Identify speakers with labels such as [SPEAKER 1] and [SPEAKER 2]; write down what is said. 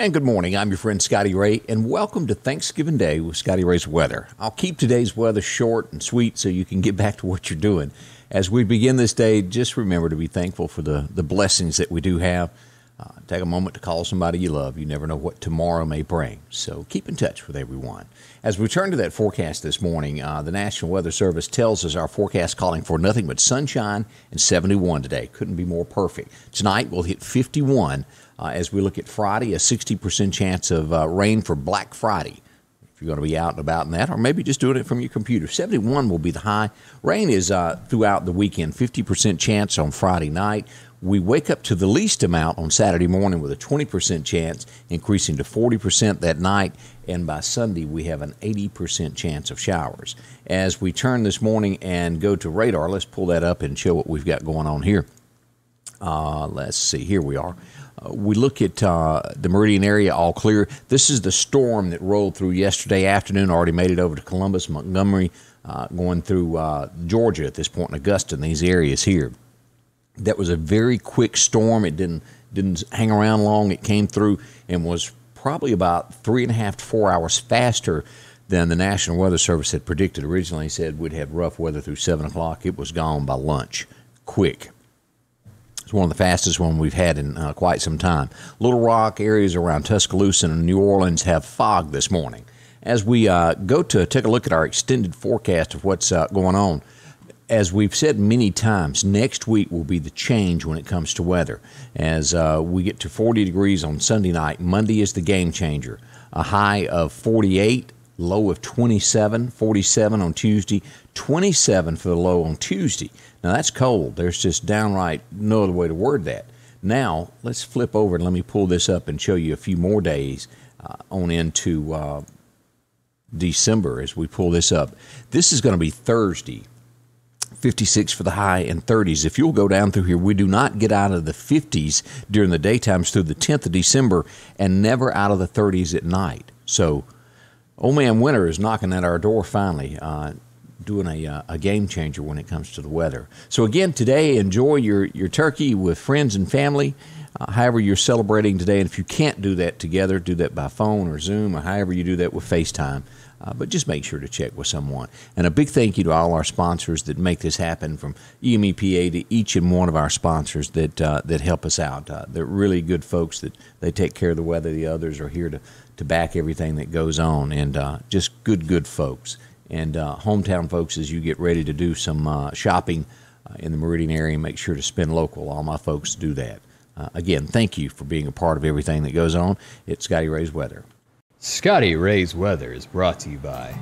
[SPEAKER 1] And good morning. I'm your friend Scotty Ray, and welcome to Thanksgiving Day with Scotty Ray's Weather. I'll keep today's weather short and sweet so you can get back to what you're doing. As we begin this day, just remember to be thankful for the, the blessings that we do have. Uh, take a moment to call somebody you love. You never know what tomorrow may bring. So keep in touch with everyone. As we turn to that forecast this morning, uh, the National Weather Service tells us our forecast calling for nothing but sunshine and 71 today. Couldn't be more perfect. Tonight we'll hit 51 uh, as we look at Friday, a 60% chance of uh, rain for Black Friday. If you're going to be out and about in that, or maybe just doing it from your computer. 71 will be the high. Rain is uh, throughout the weekend, 50% chance on Friday night we wake up to the least amount on Saturday morning with a 20% chance, increasing to 40% that night, and by Sunday we have an 80% chance of showers. As we turn this morning and go to radar, let's pull that up and show what we've got going on here. Uh, let's see, here we are. Uh, we look at uh, the Meridian area all clear. This is the storm that rolled through yesterday afternoon, already made it over to Columbus, Montgomery, uh, going through uh, Georgia at this point, in Augusta, in these areas here that was a very quick storm. It didn't didn't hang around long. It came through and was probably about three and a half to four hours faster than the National Weather Service had predicted originally. He said we'd have rough weather through seven o'clock. It was gone by lunch. Quick. It's one of the fastest one we've had in uh, quite some time. Little Rock areas around Tuscaloosa and New Orleans have fog this morning. As we uh, go to take a look at our extended forecast of what's uh, going on, as we've said many times, next week will be the change when it comes to weather. As uh, we get to 40 degrees on Sunday night, Monday is the game changer. A high of 48, low of 27, 47 on Tuesday, 27 for the low on Tuesday. Now that's cold. There's just downright no other way to word that. Now let's flip over and let me pull this up and show you a few more days uh, on into uh, December as we pull this up. This is going to be Thursday 56 for the high and 30s. If you'll go down through here, we do not get out of the 50s during the daytimes through the 10th of December and never out of the 30s at night. So, old man winter is knocking at our door finally. Uh, doing a, uh, a game changer when it comes to the weather. So again, today enjoy your, your turkey with friends and family uh, however you're celebrating today. And if you can't do that together, do that by phone or Zoom or however you do that with FaceTime. Uh, but just make sure to check with someone. And a big thank you to all our sponsors that make this happen, from EMEPA to each and one of our sponsors that uh, that help us out. Uh, they're really good folks that they take care of the weather. The others are here to to back everything that goes on, and uh, just good good folks and uh, hometown folks. As you get ready to do some uh, shopping in the Meridian area, make sure to spend local. All my folks do that. Uh, again, thank you for being a part of everything that goes on at Scotty Ray's Weather. Scotty Ray's Weather is brought to you by